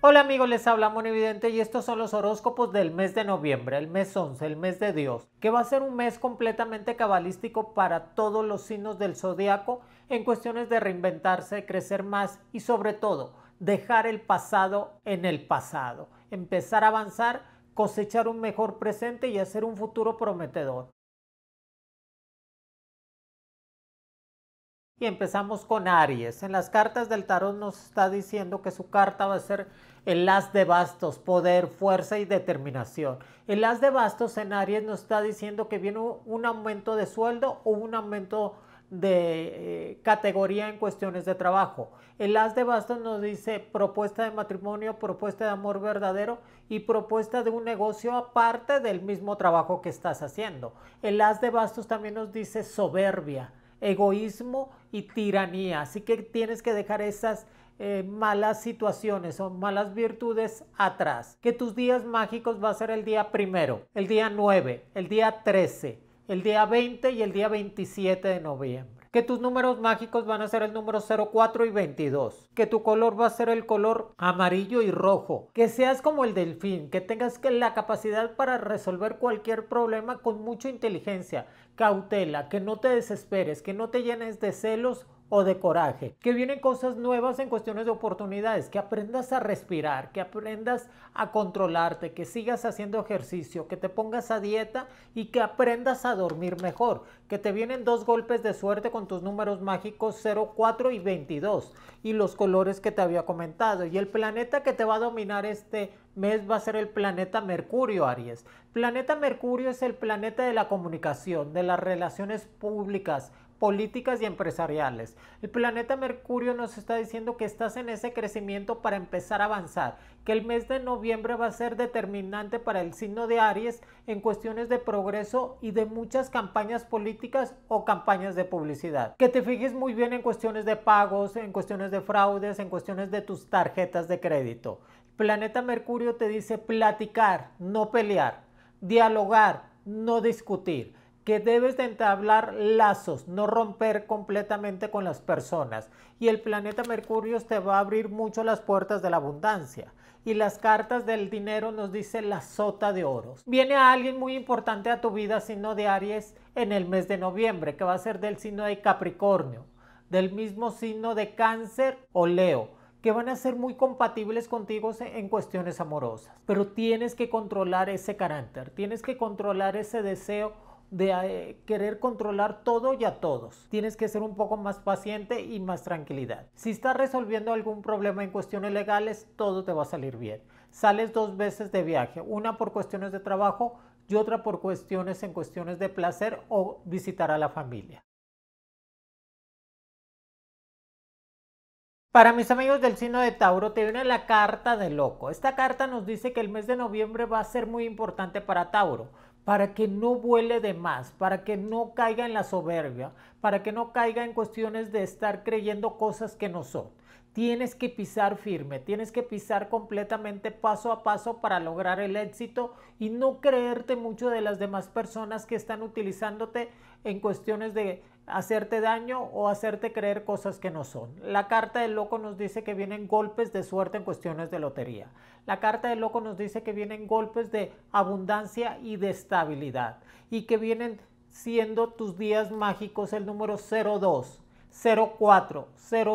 Hola amigos, les habla Monividente y estos son los horóscopos del mes de noviembre, el mes 11, el mes de Dios, que va a ser un mes completamente cabalístico para todos los signos del zodiaco en cuestiones de reinventarse, crecer más y sobre todo dejar el pasado en el pasado, empezar a avanzar, cosechar un mejor presente y hacer un futuro prometedor. Y empezamos con Aries. En las cartas del tarot nos está diciendo que su carta va a ser el as de bastos, poder, fuerza y determinación. El as de bastos en Aries nos está diciendo que viene un aumento de sueldo o un aumento de eh, categoría en cuestiones de trabajo. El as de bastos nos dice propuesta de matrimonio, propuesta de amor verdadero y propuesta de un negocio aparte del mismo trabajo que estás haciendo. El as de bastos también nos dice soberbia egoísmo y tiranía. Así que tienes que dejar esas eh, malas situaciones o malas virtudes atrás. Que tus días mágicos va a ser el día primero, el día 9, el día 13, el día 20 y el día 27 de noviembre que tus números mágicos van a ser el número 04 y 22, que tu color va a ser el color amarillo y rojo, que seas como el delfín, que tengas la capacidad para resolver cualquier problema con mucha inteligencia, cautela, que no te desesperes, que no te llenes de celos o de coraje, que vienen cosas nuevas en cuestiones de oportunidades, que aprendas a respirar, que aprendas a controlarte, que sigas haciendo ejercicio, que te pongas a dieta y que aprendas a dormir mejor, que te vienen dos golpes de suerte con tus números mágicos 0, 4 y 22 y los colores que te había comentado y el planeta que te va a dominar este mes va a ser el planeta Mercurio, Aries. Planeta Mercurio es el planeta de la comunicación, de las relaciones públicas, políticas y empresariales. El planeta Mercurio nos está diciendo que estás en ese crecimiento para empezar a avanzar, que el mes de noviembre va a ser determinante para el signo de Aries en cuestiones de progreso y de muchas campañas políticas o campañas de publicidad. Que te fijes muy bien en cuestiones de pagos, en cuestiones de fraudes, en cuestiones de tus tarjetas de crédito. El planeta Mercurio te dice platicar, no pelear, dialogar, no discutir que debes de entablar lazos, no romper completamente con las personas. Y el planeta Mercurio te va a abrir mucho las puertas de la abundancia. Y las cartas del dinero nos dice la sota de oros. Viene a alguien muy importante a tu vida, signo de Aries, en el mes de noviembre, que va a ser del signo de Capricornio, del mismo signo de Cáncer o Leo que van a ser muy compatibles contigo en cuestiones amorosas. Pero tienes que controlar ese carácter, tienes que controlar ese deseo de eh, querer controlar todo y a todos. Tienes que ser un poco más paciente y más tranquilidad. Si estás resolviendo algún problema en cuestiones legales, todo te va a salir bien. Sales dos veces de viaje, una por cuestiones de trabajo y otra por cuestiones en cuestiones de placer o visitar a la familia. Para mis amigos del signo de Tauro, te viene la carta de loco. Esta carta nos dice que el mes de noviembre va a ser muy importante para Tauro para que no vuele de más, para que no caiga en la soberbia, para que no caiga en cuestiones de estar creyendo cosas que no son. Tienes que pisar firme, tienes que pisar completamente paso a paso para lograr el éxito y no creerte mucho de las demás personas que están utilizándote en cuestiones de hacerte daño o hacerte creer cosas que no son. La carta del loco nos dice que vienen golpes de suerte en cuestiones de lotería. La carta del loco nos dice que vienen golpes de abundancia y de estabilidad y que vienen siendo tus días mágicos el número 02, 04,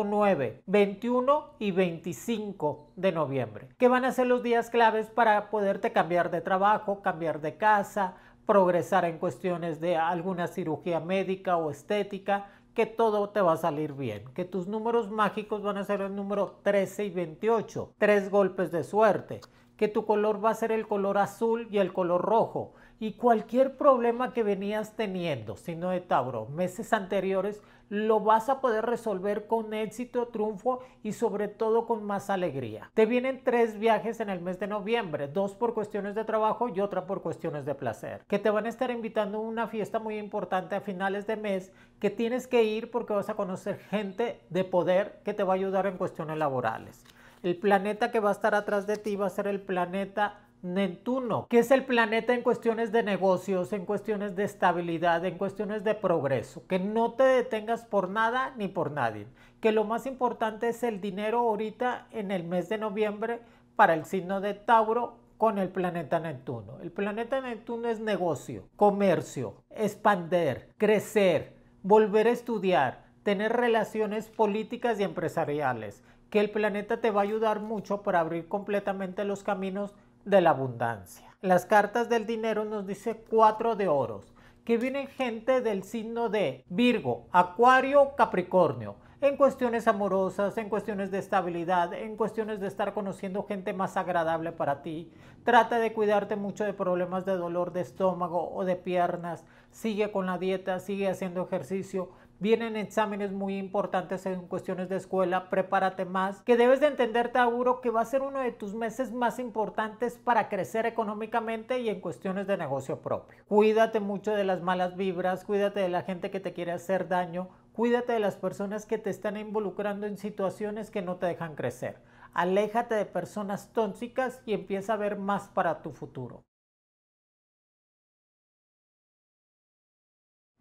09, 21 y 25 de noviembre, que van a ser los días claves para poderte cambiar de trabajo, cambiar de casa, progresar en cuestiones de alguna cirugía médica o estética, que todo te va a salir bien, que tus números mágicos van a ser el número 13 y 28, tres golpes de suerte, que tu color va a ser el color azul y el color rojo, y cualquier problema que venías teniendo, signo de Tauro, meses anteriores, lo vas a poder resolver con éxito, triunfo y sobre todo con más alegría. Te vienen tres viajes en el mes de noviembre, dos por cuestiones de trabajo y otra por cuestiones de placer, que te van a estar invitando a una fiesta muy importante a finales de mes que tienes que ir porque vas a conocer gente de poder que te va a ayudar en cuestiones laborales. El planeta que va a estar atrás de ti va a ser el planeta Neptuno, que es el planeta en cuestiones de negocios, en cuestiones de estabilidad, en cuestiones de progreso, que no te detengas por nada ni por nadie, que lo más importante es el dinero ahorita en el mes de noviembre para el signo de Tauro con el planeta Neptuno. El planeta Neptuno es negocio, comercio, expander, crecer, volver a estudiar, tener relaciones políticas y empresariales, que el planeta te va a ayudar mucho para abrir completamente los caminos de la abundancia. Las cartas del dinero nos dice cuatro de oros, que vienen gente del signo de Virgo, Acuario, Capricornio. En cuestiones amorosas, en cuestiones de estabilidad, en cuestiones de estar conociendo gente más agradable para ti. Trata de cuidarte mucho de problemas de dolor de estómago o de piernas. Sigue con la dieta, sigue haciendo ejercicio Vienen exámenes muy importantes en cuestiones de escuela, prepárate más, que debes de entender, auguro, que va a ser uno de tus meses más importantes para crecer económicamente y en cuestiones de negocio propio. Cuídate mucho de las malas vibras, cuídate de la gente que te quiere hacer daño, cuídate de las personas que te están involucrando en situaciones que no te dejan crecer. Aléjate de personas tóxicas y empieza a ver más para tu futuro.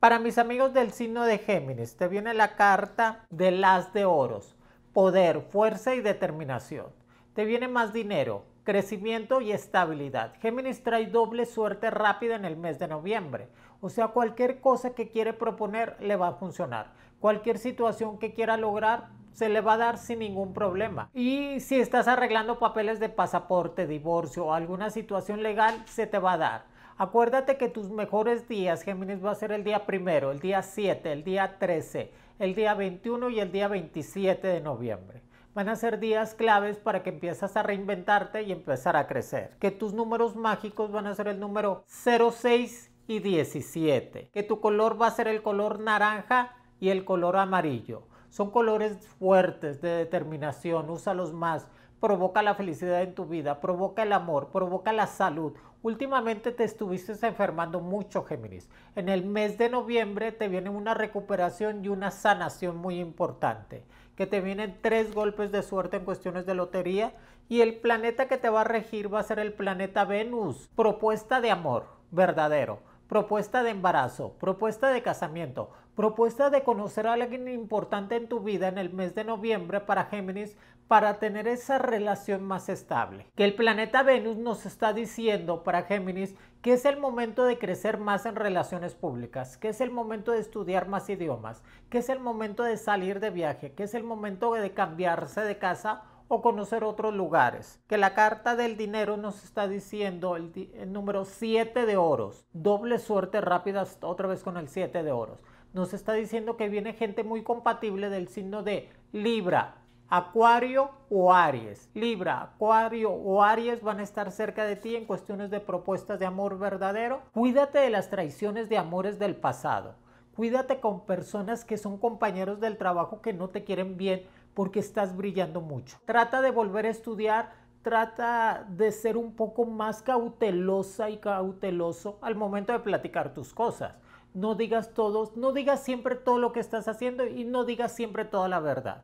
Para mis amigos del signo de Géminis, te viene la carta de las de oros, poder, fuerza y determinación. Te viene más dinero, crecimiento y estabilidad. Géminis trae doble suerte rápida en el mes de noviembre. O sea, cualquier cosa que quiere proponer le va a funcionar. Cualquier situación que quiera lograr se le va a dar sin ningún problema. Y si estás arreglando papeles de pasaporte, divorcio o alguna situación legal, se te va a dar. Acuérdate que tus mejores días, Géminis, va a ser el día primero, el día 7, el día 13, el día 21 y el día 27 de noviembre. Van a ser días claves para que empiezas a reinventarte y empezar a crecer. Que tus números mágicos van a ser el número 06 y 17. Que tu color va a ser el color naranja y el color amarillo. Son colores fuertes de determinación, úsalos más. Provoca la felicidad en tu vida, provoca el amor, provoca la salud. Últimamente te estuviste enfermando mucho, Géminis. En el mes de noviembre te viene una recuperación y una sanación muy importante, que te vienen tres golpes de suerte en cuestiones de lotería y el planeta que te va a regir va a ser el planeta Venus. Propuesta de amor, verdadero. Propuesta de embarazo, propuesta de casamiento, propuesta de conocer a alguien importante en tu vida en el mes de noviembre para Géminis para tener esa relación más estable. Que el planeta Venus nos está diciendo para Géminis que es el momento de crecer más en relaciones públicas, que es el momento de estudiar más idiomas, que es el momento de salir de viaje, que es el momento de cambiarse de casa o conocer otros lugares. Que la carta del dinero nos está diciendo el, número 7 de oros. Doble suerte rápida otra vez con el 7 de oros. Nos está diciendo que viene gente muy compatible del signo de Libra, Acuario o Aries. Libra, Acuario o Aries van a estar cerca de ti en cuestiones de propuestas de amor verdadero. Cuídate de las traiciones de amores del pasado. Cuídate con personas que son compañeros del trabajo que no te quieren bien porque estás brillando mucho. Trata de volver a estudiar, trata de ser un poco más cautelosa y cauteloso al momento de platicar tus cosas. No digas todos, no digas siempre todo lo que estás haciendo y no digas siempre toda la verdad.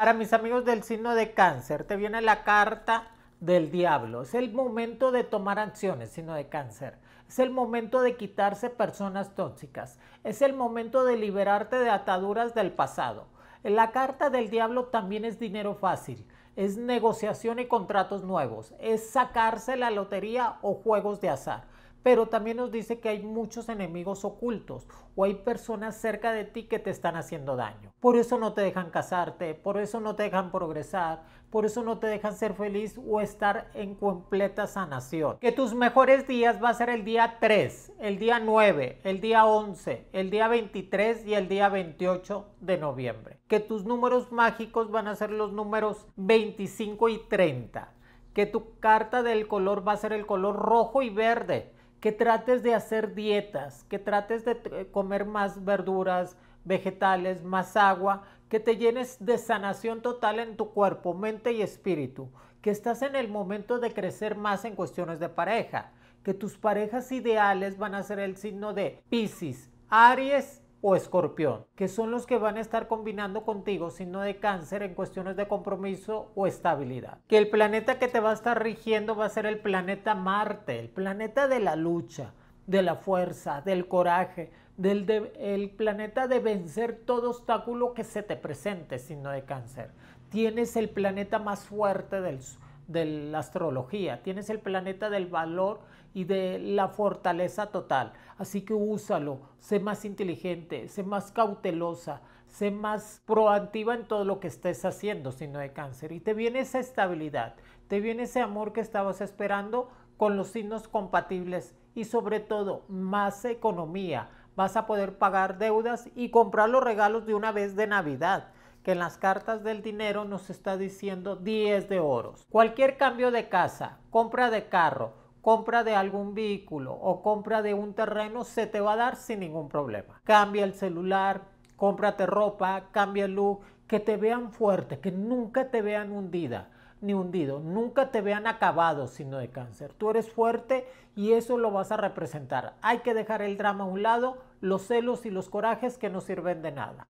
Para mis amigos del signo de cáncer, te viene la carta del diablo. Es el momento de tomar acciones, signo de cáncer. Es el momento de quitarse personas tóxicas. Es el momento de liberarte de ataduras del pasado. La carta del diablo también es dinero fácil. Es negociación y contratos nuevos. Es sacarse la lotería o juegos de azar pero también nos dice que hay muchos enemigos ocultos o hay personas cerca de ti que te están haciendo daño. Por eso no te dejan casarte, por eso no te dejan progresar, por eso no te dejan ser feliz o estar en completa sanación. Que tus mejores días va a ser el día 3, el día 9, el día 11, el día 23 y el día 28 de noviembre. Que tus números mágicos van a ser los números 25 y 30. Que tu carta del color va a ser el color rojo y verde que trates de hacer dietas, que trates de comer más verduras, vegetales, más agua, que te llenes de sanación total en tu cuerpo, mente y espíritu, que estás en el momento de crecer más en cuestiones de pareja, que tus parejas ideales van a ser el signo de Pisces, Aries o escorpión, que son los que van a estar combinando contigo signo de cáncer en cuestiones de compromiso o estabilidad. Que el planeta que te va a estar rigiendo va a ser el planeta Marte, el planeta de la lucha, de la fuerza, del coraje, del el planeta de vencer todo obstáculo que se te presente signo de cáncer. Tienes el planeta más fuerte de la astrología, tienes el planeta del valor y de la fortaleza total. Así que úsalo, sé más inteligente, sé más cautelosa, sé más proactiva en todo lo que estés haciendo signo de cáncer. Y te viene esa estabilidad, te viene ese amor que estabas esperando con los signos compatibles y sobre todo más economía. Vas a poder pagar deudas y comprar los regalos de una vez de Navidad que en las cartas del dinero nos está diciendo 10 de oros. Cualquier cambio de casa, compra de carro, compra de algún vehículo o compra de un terreno se te va a dar sin ningún problema. Cambia el celular, cómprate ropa, cambia el look, que te vean fuerte, que nunca te vean hundida ni hundido, nunca te vean acabado sino de cáncer. Tú eres fuerte y eso lo vas a representar. Hay que dejar el drama a un lado, los celos y los corajes que no sirven de nada.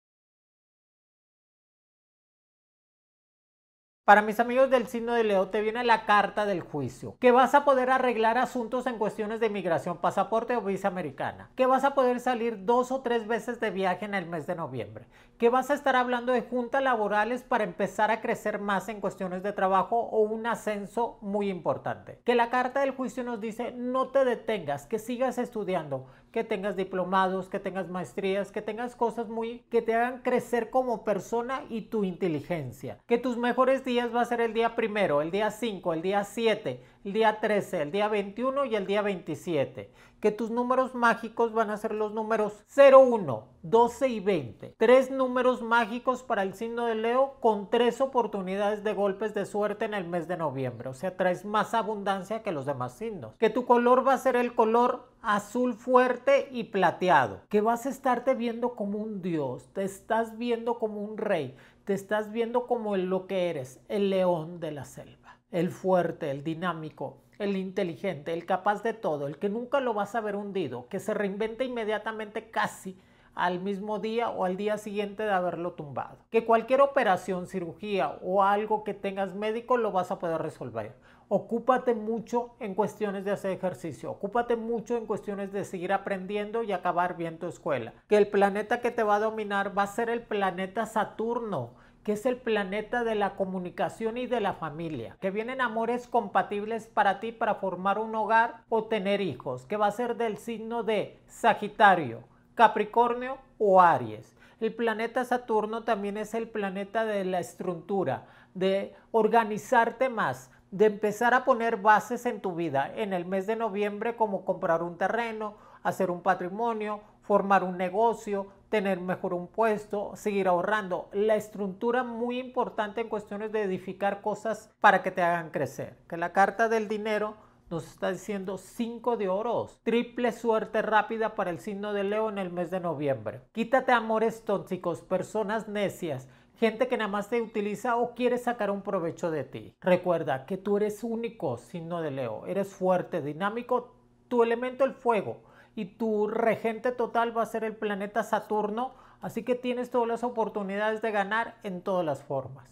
Para mis amigos del signo de Leo te viene la carta del juicio, que vas a poder arreglar asuntos en cuestiones de migración, pasaporte o visa americana, que vas a poder salir dos o tres veces de viaje en el mes de noviembre, que vas a estar hablando de juntas laborales para empezar a crecer más en cuestiones de trabajo o un ascenso muy importante, que la carta del juicio nos dice no te detengas, que sigas estudiando, que tengas diplomados, que tengas maestrías, que tengas cosas muy que te hagan crecer como persona y tu inteligencia. Que tus mejores días va a ser el día primero, el día 5, el día 7 el día 13, el día 21 y el día 27. Que tus números mágicos van a ser los números 1, 12 y 20. Tres números mágicos para el signo de Leo con tres oportunidades de golpes de suerte en el mes de noviembre. O sea, traes más abundancia que los demás signos. Que tu color va a ser el color azul fuerte y plateado. Que vas a estarte viendo como un dios. Te estás viendo como un rey. Te estás viendo como lo que eres, el león de la selva el fuerte, el dinámico, el inteligente, el capaz de todo, el que nunca lo vas a ver hundido, que se reinventa inmediatamente casi al mismo día o al día siguiente de haberlo tumbado. Que cualquier operación, cirugía o algo que tengas médico lo vas a poder resolver. Ocúpate mucho en cuestiones de hacer ejercicio, ocúpate mucho en cuestiones de seguir aprendiendo y acabar bien tu escuela. Que el planeta que te va a dominar va a ser el planeta Saturno es el planeta de la comunicación y de la familia, que vienen amores compatibles para ti para formar un hogar o tener hijos, que va a ser del signo de Sagitario, Capricornio o Aries. El planeta Saturno también es el planeta de la estructura, de organizarte más, de empezar a poner bases en tu vida en el mes de noviembre como comprar un terreno, hacer un patrimonio, formar un negocio, tener mejor un puesto, seguir ahorrando. La estructura muy importante en cuestiones de edificar cosas para que te hagan crecer. Que la carta del dinero nos está diciendo 5 de oros. Triple suerte rápida para el signo de Leo en el mes de noviembre. Quítate amores tóxicos, personas necias, gente que nada más te utiliza o quiere sacar un provecho de ti. Recuerda que tú eres único, signo de Leo. Eres fuerte, dinámico, tu elemento el fuego y tu regente total va a ser el planeta Saturno, así que tienes todas las oportunidades de ganar en todas las formas.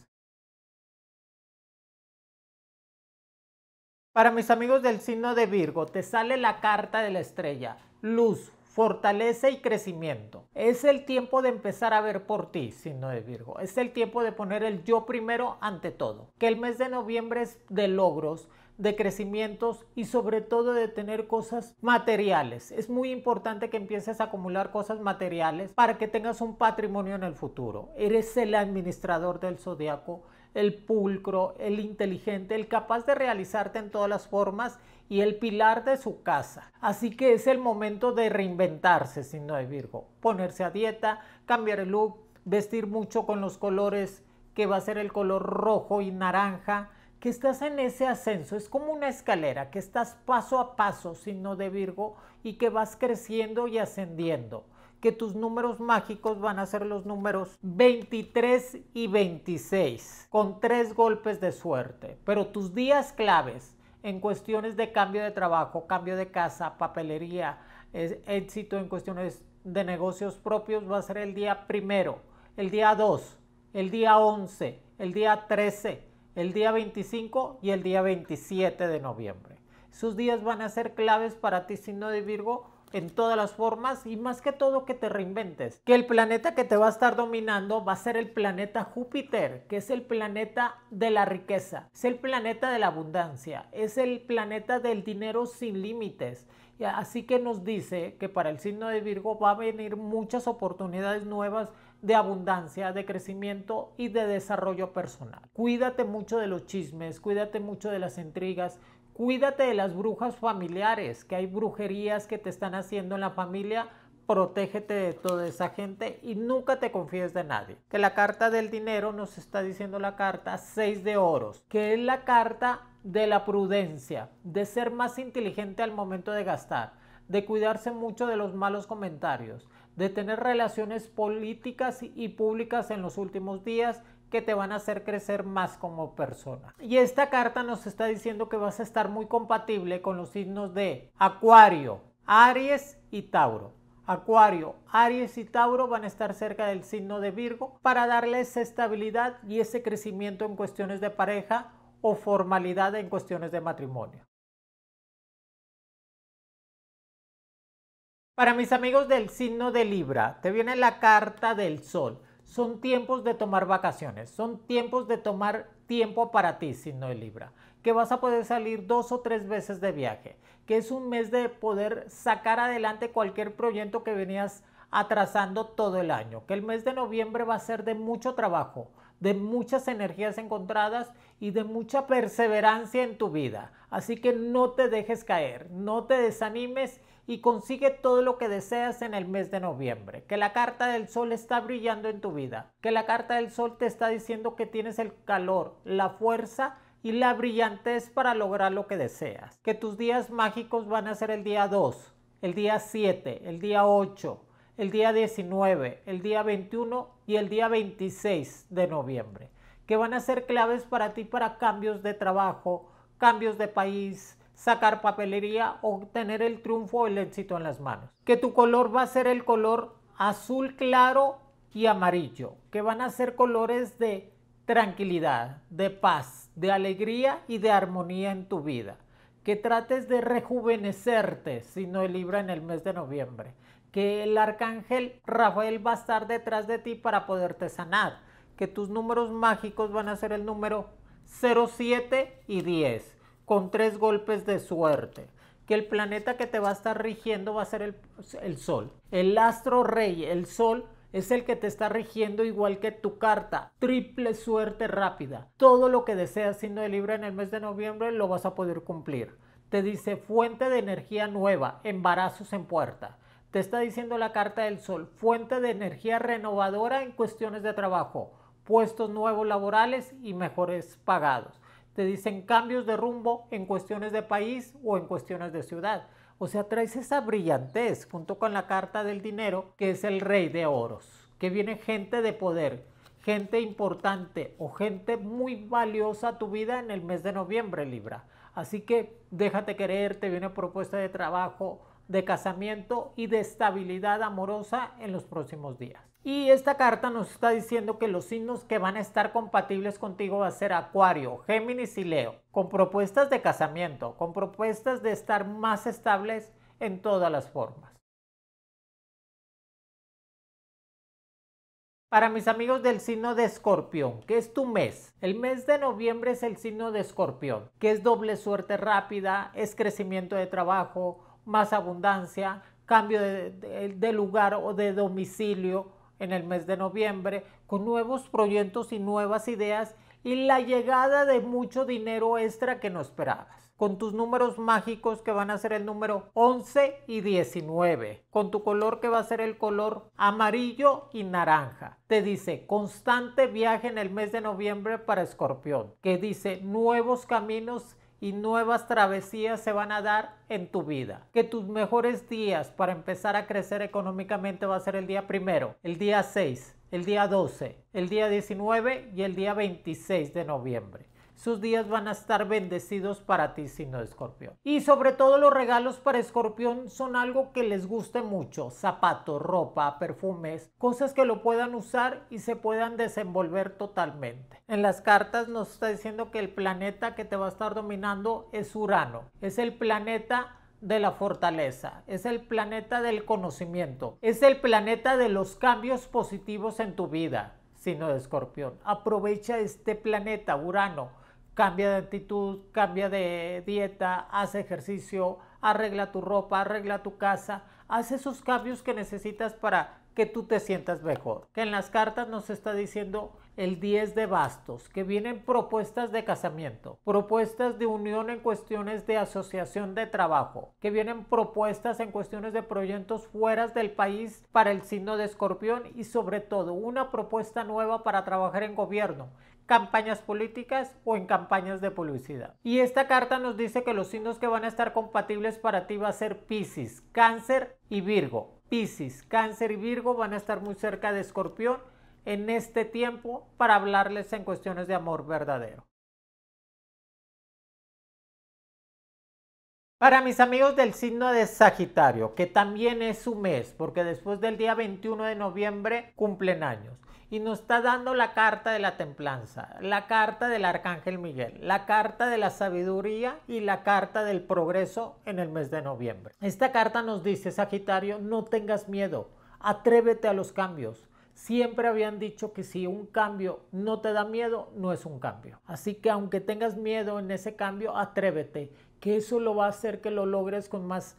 Para mis amigos del signo de Virgo, te sale la carta de la estrella, luz, fortaleza y crecimiento. Es el tiempo de empezar a ver por ti, signo de Virgo. Es el tiempo de poner el yo primero ante todo. Que el mes de noviembre es de logros de crecimientos y sobre todo de tener cosas materiales. Es muy importante que empieces a acumular cosas materiales para que tengas un patrimonio en el futuro. Eres el administrador del zodiaco, el pulcro, el inteligente, el capaz de realizarte en todas las formas y el pilar de su casa. Así que es el momento de reinventarse, si no hay Virgo. Ponerse a dieta, cambiar el look, vestir mucho con los colores que va a ser el color rojo y naranja que estás en ese ascenso, es como una escalera, que estás paso a paso, signo de Virgo, y que vas creciendo y ascendiendo, que tus números mágicos van a ser los números 23 y 26, con tres golpes de suerte, pero tus días claves en cuestiones de cambio de trabajo, cambio de casa, papelería, éxito en cuestiones de negocios propios va a ser el día primero, el día 2, el día 11, el día 13, el día 25 y el día 27 de noviembre. Sus días van a ser claves para ti, signo de Virgo, en todas las formas y más que todo que te reinventes. Que el planeta que te va a estar dominando va a ser el planeta Júpiter, que es el planeta de la riqueza, es el planeta de la abundancia, es el planeta del dinero sin límites. Así que nos dice que para el signo de Virgo va a venir muchas oportunidades nuevas de abundancia, de crecimiento y de desarrollo personal. Cuídate mucho de los chismes, cuídate mucho de las intrigas, cuídate de las brujas familiares, que hay brujerías que te están haciendo en la familia. Protégete de toda esa gente y nunca te confíes de nadie. Que la carta del dinero nos está diciendo la carta 6 de oros, que es la carta de la prudencia, de ser más inteligente al momento de gastar, de cuidarse mucho de los malos comentarios, de tener relaciones políticas y públicas en los últimos días que te van a hacer crecer más como persona. Y esta carta nos está diciendo que vas a estar muy compatible con los signos de Acuario, Aries y Tauro. Acuario, Aries y Tauro van a estar cerca del signo de Virgo para darles estabilidad y ese crecimiento en cuestiones de pareja o formalidad en cuestiones de matrimonio. Para mis amigos del signo de Libra, te viene la carta del sol. Son tiempos de tomar vacaciones, son tiempos de tomar tiempo para ti, signo de Libra, que vas a poder salir dos o tres veces de viaje, que es un mes de poder sacar adelante cualquier proyecto que venías atrasando todo el año, que el mes de noviembre va a ser de mucho trabajo, de muchas energías encontradas y de mucha perseverancia en tu vida. Así que no te dejes caer, no te desanimes y consigue todo lo que deseas en el mes de noviembre. Que la carta del sol está brillando en tu vida. Que la carta del sol te está diciendo que tienes el calor, la fuerza y la brillantez para lograr lo que deseas. Que tus días mágicos van a ser el día 2, el día 7, el día 8, el día 19, el día 21 y el día 26 de noviembre. Que van a ser claves para ti para cambios de trabajo, cambios de país, sacar papelería o obtener el triunfo o el éxito en las manos. Que tu color va a ser el color azul claro y amarillo, que van a ser colores de tranquilidad, de paz, de alegría y de armonía en tu vida. Que trates de rejuvenecerte si no Libra en el mes de noviembre. Que el arcángel Rafael va a estar detrás de ti para poderte sanar. Que tus números mágicos van a ser el número 07 y 10 con tres golpes de suerte que el planeta que te va a estar rigiendo va a ser el, Sol. El astro rey, el Sol, es el que te está rigiendo igual que tu carta. Triple suerte rápida. Todo lo que deseas siendo de Libra en el mes de noviembre lo vas a poder cumplir. Te dice fuente de energía nueva, embarazos en puerta. Te está diciendo la carta del Sol, fuente de energía renovadora en cuestiones de trabajo, puestos nuevos laborales y mejores pagados te dicen cambios de rumbo en cuestiones de país o en cuestiones de ciudad. O sea, traes esa brillantez junto con la carta del dinero, que es el rey de oros, que viene gente de poder, gente importante o gente muy valiosa a tu vida en el mes de noviembre, Libra. Así que déjate querer, te viene propuesta de trabajo, de casamiento y de estabilidad amorosa en los próximos días. Y esta carta nos está diciendo que los signos que van a estar compatibles contigo va a ser Acuario, Géminis y Leo, con propuestas de casamiento, con propuestas de estar más estables en todas las formas. Para mis amigos del signo de escorpión, que es tu mes. El mes de noviembre es el signo de escorpión, que es doble suerte rápida, es crecimiento de trabajo, más abundancia, cambio de, de lugar o de domicilio, en el mes de noviembre con nuevos proyectos y nuevas ideas y la llegada de mucho dinero extra que no esperabas. Con tus números mágicos que van a ser el número 11 y 19. Con tu color que va a ser el color amarillo y naranja. Te dice constante viaje en el mes de noviembre para escorpión. Que dice nuevos caminos y nuevas travesías se van a dar en tu vida. Que tus mejores días para empezar a crecer económicamente va a ser el día primero, el día 6, el día 12, el día 19 y el día 26 de noviembre sus días van a estar bendecidos para ti, signo de escorpión. Y sobre todo los regalos para escorpión son algo que les guste mucho, zapatos, ropa, perfumes, cosas que lo puedan usar y se puedan desenvolver totalmente. En las cartas nos está diciendo que el planeta que te va a estar dominando es Urano, es el planeta de la fortaleza, es el planeta del conocimiento, es el planeta de los cambios positivos en tu vida, Sino de escorpión. Aprovecha este planeta, Urano, Cambia de actitud, cambia de dieta, haz ejercicio, arregla tu ropa, arregla tu casa, haz esos cambios que necesitas para que tú te sientas mejor. Que en las cartas nos está diciendo el 10 de bastos, que vienen propuestas de casamiento, propuestas de unión en cuestiones de asociación de trabajo, que vienen propuestas en cuestiones de proyectos fuera del país para el signo de escorpión y sobre todo una propuesta nueva para trabajar en gobierno, campañas políticas o en campañas de publicidad. Y esta carta nos dice que los signos que van a estar compatibles para ti va a ser piscis Cáncer y Virgo. piscis Cáncer y Virgo van a estar muy cerca de Escorpión en este tiempo para hablarles en cuestiones de amor verdadero. Para mis amigos del signo de Sagitario, que también es su mes, porque después del día 21 de noviembre cumplen años, y nos está dando la carta de la templanza, la carta del arcángel Miguel, la carta de la sabiduría y la carta del progreso en el mes de noviembre. Esta carta nos dice, Sagitario, no tengas miedo, atrévete a los cambios, siempre habían dicho que si un cambio no te da miedo, no es un cambio. Así que aunque tengas miedo en ese cambio, atrévete, que eso lo va a hacer que lo logres con más,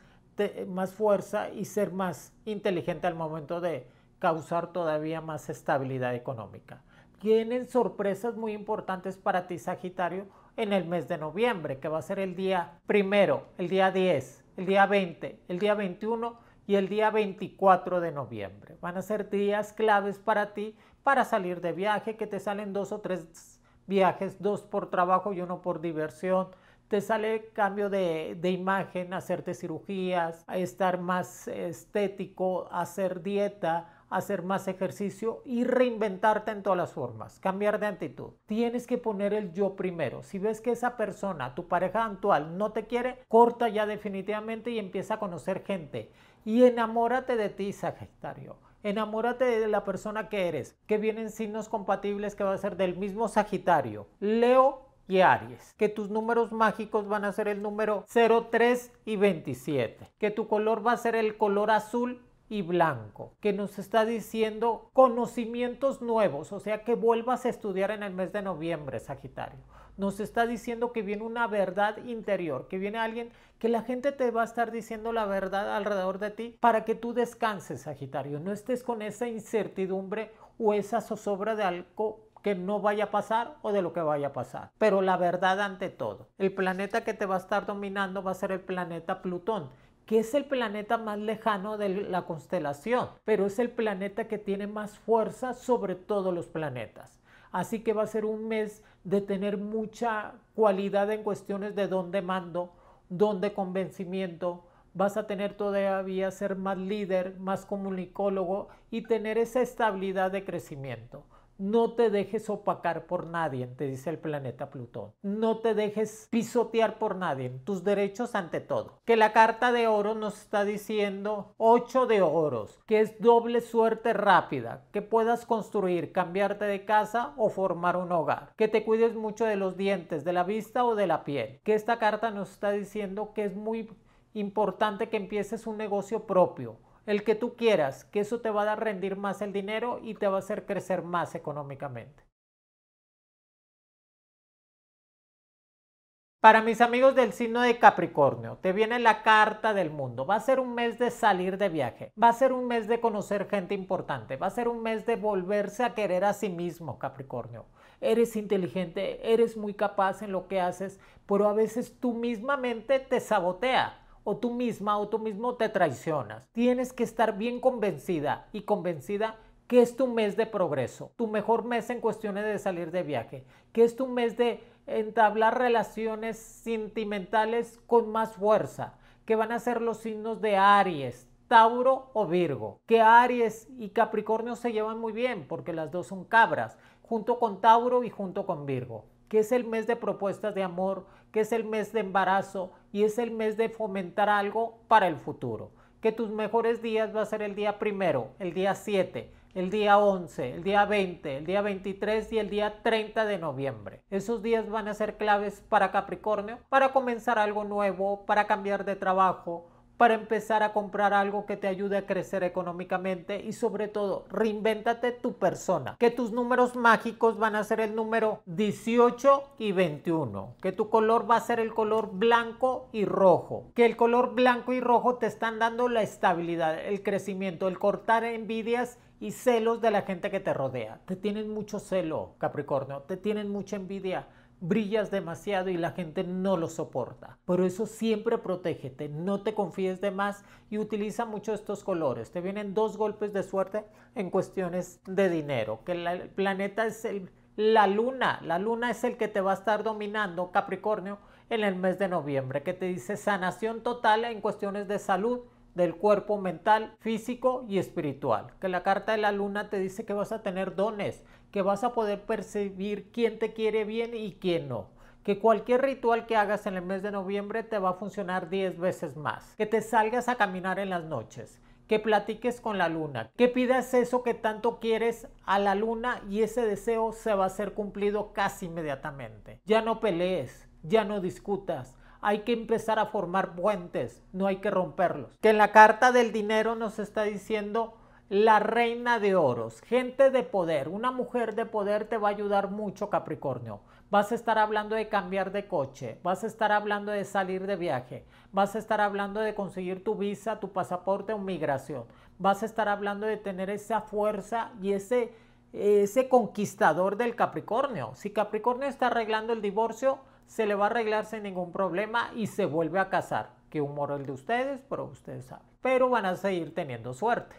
más fuerza y ser más inteligente al momento de causar todavía más estabilidad económica. Tienen sorpresas muy importantes para ti, Sagitario, en el mes de noviembre, que va a ser el día primero, el día 10, el día 20, el día 21 y el día 24 de noviembre. Van a ser días claves para ti para salir de viaje, que te salen dos o tres viajes, dos por trabajo y uno por diversión. Te sale cambio de, imagen, hacerte cirugías, estar más estético, hacer dieta, hacer más ejercicio y reinventarte en todas las formas, cambiar de actitud. Tienes que poner el yo primero. Si ves que esa persona, tu pareja actual, no te quiere, corta ya definitivamente y empieza a conocer gente y enamórate de ti, Sagitario. Enamórate de la persona que eres, que vienen signos compatibles que va a ser del mismo Sagitario, Leo y Aries. Que tus números mágicos van a ser el número 3 y 27. Que tu color va a ser el color azul y blanco, que nos está diciendo conocimientos nuevos, o sea que vuelvas a estudiar en el mes de noviembre, Sagitario. Nos está diciendo que viene una verdad interior, que viene alguien, que la gente te va a estar diciendo la verdad alrededor de ti para que tú descanses, Sagitario. No estés con esa incertidumbre o esa zozobra de algo que no vaya a pasar o de lo que vaya a pasar. Pero la verdad ante todo. El planeta que te va a estar dominando va a ser el planeta Plutón que es el planeta más lejano de la constelación, pero es el planeta que tiene más fuerza sobre todos los planetas. Así que va a ser un mes de tener mucha cualidad en cuestiones de dónde mando, dónde convencimiento, vas a tener todavía ser más líder, más comunicólogo y tener esa estabilidad de crecimiento. No te dejes opacar por nadie, te dice el planeta Plutón. No te dejes pisotear por nadie, tus derechos ante todo. Que la carta de oro nos está diciendo ocho de oros, que es doble suerte rápida, que puedas construir, cambiarte de casa o formar un hogar, que te cuides mucho de los dientes, de la vista o de la piel. Que esta carta nos está diciendo que es muy importante que empieces un negocio propio el que tú quieras, que eso te va a dar rendir más el dinero y te va a hacer crecer más económicamente. Para mis amigos del signo de Capricornio, te viene la carta del mundo. Va a ser un mes de salir de viaje, va a ser un mes de conocer gente importante, va a ser un mes de volverse a querer a sí mismo, Capricornio. Eres inteligente, eres muy capaz en lo que haces, pero a veces tú mismamente te sabotea o tú misma o tú mismo te traicionas. Tienes que estar bien convencida y convencida que es tu mes de progreso, tu mejor mes en cuestiones de salir de viaje, que es tu mes de entablar relaciones sentimentales con más fuerza, que van a ser los signos de Aries, Tauro o Virgo, que Aries y Capricornio se llevan muy bien porque las dos son cabras, junto con Tauro y junto con Virgo que es el mes de propuestas de amor, que es el mes de embarazo y es el mes de fomentar algo para el futuro. Que tus mejores días va a ser el día primero, el día 7, el día 11, el día 20, el día 23 y el día 30 de noviembre. Esos días van a ser claves para Capricornio, para comenzar algo nuevo, para cambiar de trabajo para empezar a comprar algo que te ayude a crecer económicamente y sobre todo, reinvéntate tu persona. Que tus números mágicos van a ser el número 18 y 21. Que tu color va a ser el color blanco y rojo. Que el color blanco y rojo te están dando la estabilidad, el crecimiento, el cortar envidias y celos de la gente que te rodea. Te tienen mucho celo, Capricornio. Te tienen mucha envidia brillas demasiado y la gente no lo soporta. Por eso siempre protégete, no te confíes de más y utiliza mucho estos colores. Te vienen dos golpes de suerte en cuestiones de dinero, que el planeta es la luna, la luna es el que te va a estar dominando Capricornio en el mes de noviembre, que te dice sanación total en cuestiones de salud del cuerpo mental, físico y espiritual. Que la carta de la luna te dice que vas a tener dones, que vas a poder percibir quién te quiere bien y quién no que cualquier ritual que hagas en el mes de noviembre te va a funcionar 10 veces más, que te salgas a caminar en las noches, que platiques con la luna, que pidas eso que tanto quieres a la luna y ese deseo se va a ser cumplido casi inmediatamente. Ya no pelees, ya no discutas, hay que empezar a formar puentes, no hay que romperlos. Que en la carta del dinero nos está diciendo la reina de oros, gente de poder, una mujer de poder te va a ayudar mucho Capricornio. Vas a estar hablando de cambiar de coche, vas a estar hablando de salir de viaje, vas a estar hablando de conseguir tu visa, tu pasaporte o migración, vas a estar hablando de tener esa fuerza y ese, ese conquistador del Capricornio. Si Capricornio está arreglando el divorcio, se le va a arreglar sin ningún problema y se vuelve a casar. Qué humor el de ustedes, pero ustedes saben. Pero van a seguir teniendo suerte.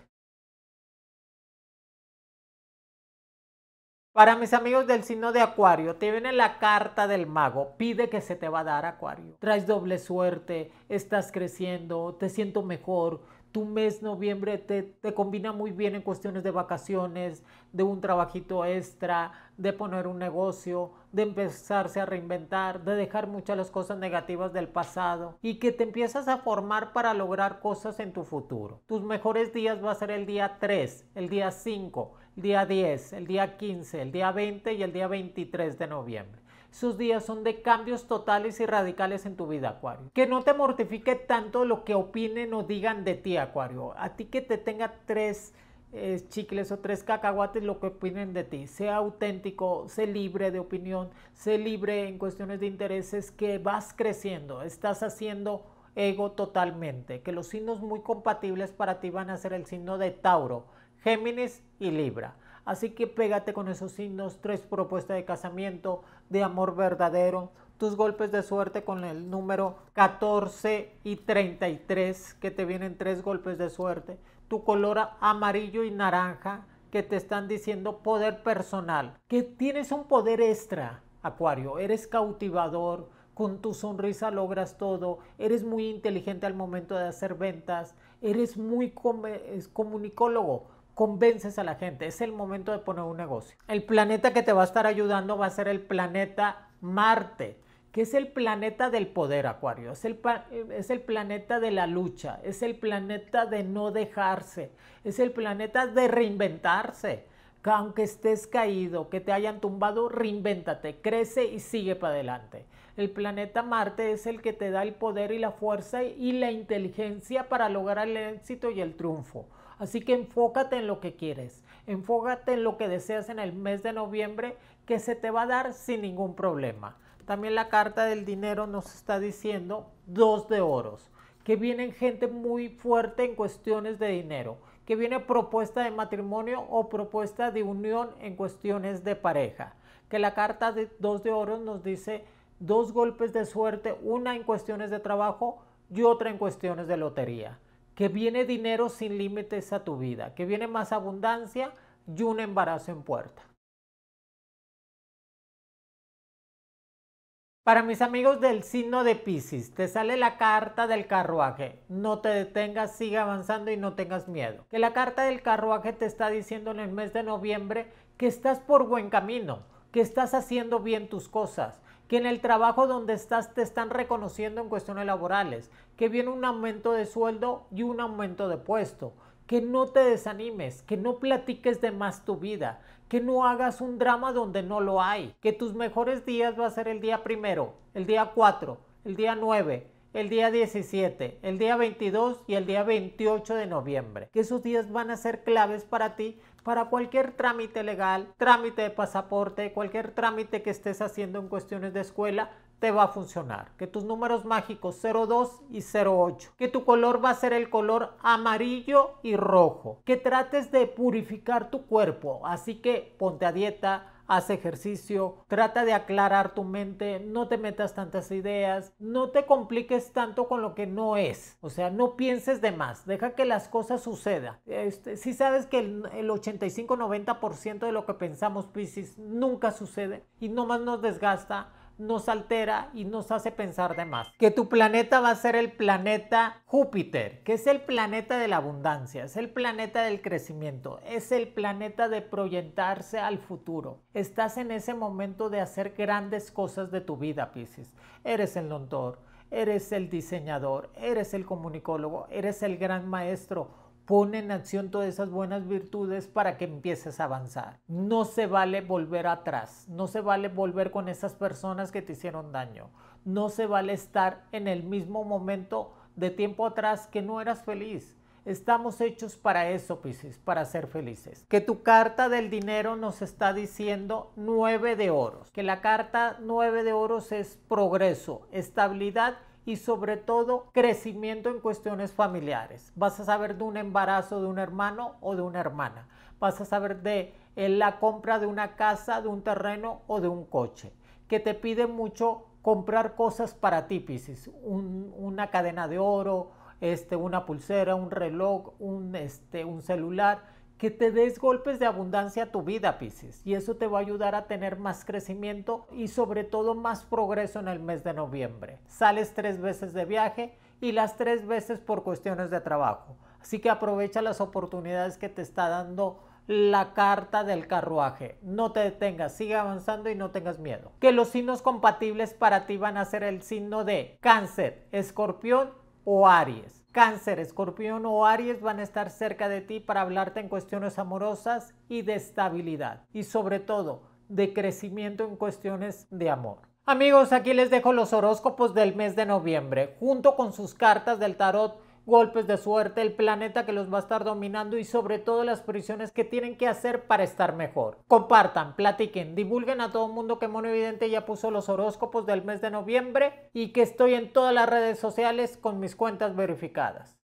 Para mis amigos del signo de Acuario, te viene la carta del mago. Pide que se te va a dar Acuario. Traes doble suerte, estás creciendo, te siento mejor, tu mes noviembre te, te, combina muy bien en cuestiones de vacaciones, de un trabajito extra, de poner un negocio, de empezarse a reinventar, de dejar muchas las cosas negativas del pasado y que te empiezas a formar para lograr cosas en tu futuro. Tus mejores días va a ser el día 3, el día 5, el día 10, el día 15, el día 20 y el día 23 de noviembre. Sus días son de cambios totales y radicales en tu vida, Acuario. Que no te mortifique tanto lo que opinen o digan de ti, Acuario. A ti que te tenga tres eh, chicles o tres cacahuates lo que opinen de ti. Sea auténtico, sé libre de opinión, sé libre en cuestiones de intereses que vas creciendo, estás haciendo ego totalmente, que los signos muy compatibles para ti van a ser el signo de Tauro, Géminis y Libra. Así que pégate con esos signos, tres propuestas de casamiento, de amor verdadero, tus golpes de suerte con el número 14 y 33, que te vienen tres golpes de suerte, tu color amarillo y naranja, que te están diciendo poder personal, que tienes un poder extra, Acuario, eres cautivador, con tu sonrisa logras todo, eres muy inteligente al momento de hacer ventas, eres muy comunicólogo, convences a la gente. Es el momento de poner un negocio. El planeta que te va a estar ayudando va a ser el planeta Marte, que es el planeta del poder, Acuario. Es el, es el planeta de la lucha, es el planeta de no dejarse, es el planeta de reinventarse. aunque estés caído, que te hayan tumbado, reinvéntate, crece y sigue para adelante. El planeta Marte es el que te da el poder y la fuerza y la inteligencia para lograr el éxito y el triunfo. Así que enfócate en lo que quieres, enfócate en lo que deseas en el mes de noviembre que se te va a dar sin ningún problema. También la carta del dinero nos está diciendo dos de oros, que vienen gente muy fuerte en cuestiones de dinero, que viene propuesta de matrimonio o propuesta de unión en cuestiones de pareja, que la carta de dos de oros nos dice dos golpes de suerte, una en cuestiones de trabajo y otra en cuestiones de lotería. Que viene dinero sin límites a tu vida, que viene más abundancia y un embarazo en puerta. Para mis amigos del signo de Pisces, te sale la carta del carruaje. No te detengas, sigue avanzando y no tengas miedo. Que la carta del carruaje te está diciendo en el mes de noviembre que estás por buen camino, que estás haciendo bien tus cosas, que en el trabajo donde estás te están reconociendo en cuestiones laborales, que viene un aumento de sueldo y un aumento de puesto, que no te desanimes, que no platiques de más tu vida, que no hagas un drama donde no lo hay, que tus mejores días va a ser el día primero, el día 4, el día 9, el día 17, el día 22 y el día 28 de noviembre. Que esos días van a ser claves para ti para cualquier trámite legal, trámite de pasaporte, cualquier trámite que estés haciendo en cuestiones de escuela, te va a funcionar. Que tus números mágicos 02 y 08. Que tu color va a ser el color amarillo y rojo. Que trates de purificar tu cuerpo. Así que ponte a dieta haz ejercicio, trata de aclarar tu mente, no te metas tantas ideas, no te compliques tanto con lo que no es, o sea, no pienses de más, deja que las cosas sucedan. Este, si sabes que el, 85-90% de lo que pensamos, Piscis, nunca sucede y nomás nos desgasta nos altera y nos hace pensar de más. Que tu planeta va a ser el planeta Júpiter, que es el planeta de la abundancia, es el planeta del crecimiento, es el planeta de proyectarse al futuro. Estás en ese momento de hacer grandes cosas de tu vida, Pisces. Eres el lontor, eres el diseñador, eres el comunicólogo, eres el gran maestro pone en acción todas esas buenas virtudes para que empieces a avanzar. No se vale volver atrás, no se vale volver con esas personas que te hicieron daño, no se vale estar en el mismo momento de tiempo atrás que no eras feliz. Estamos hechos para eso, Pisces, para ser felices. Que tu carta del dinero nos está diciendo nueve de oros. Que la carta nueve de oros es progreso, estabilidad y sobre todo crecimiento en cuestiones familiares. Vas a saber de un embarazo de un hermano o de una hermana. Vas a saber de eh, la compra de una casa, de un terreno o de un coche. Que te pide mucho comprar cosas para ti, una cadena de oro, este, una pulsera, un reloj, un, este, un celular que te des golpes de abundancia a tu vida, Pisces, y eso te va a ayudar a tener más crecimiento y sobre todo más progreso en el mes de noviembre. Sales tres veces de viaje y las tres veces por cuestiones de trabajo. Así que aprovecha las oportunidades que te está dando la carta del carruaje. No te detengas, sigue avanzando y no tengas miedo. Que los signos compatibles para ti van a ser el signo de cáncer, escorpión o aries. Cáncer, escorpión o Aries van a estar cerca de ti para hablarte en cuestiones amorosas y de estabilidad y sobre todo de crecimiento en cuestiones de amor. Amigos, aquí les dejo los horóscopos del mes de noviembre junto con sus cartas del tarot golpes de suerte, el planeta que los va a estar dominando y sobre todo las prisiones que tienen que hacer para estar mejor. Compartan, platiquen, divulguen a todo mundo que Mono Evidente ya puso los horóscopos del mes de noviembre y que estoy en todas las redes sociales con mis cuentas verificadas.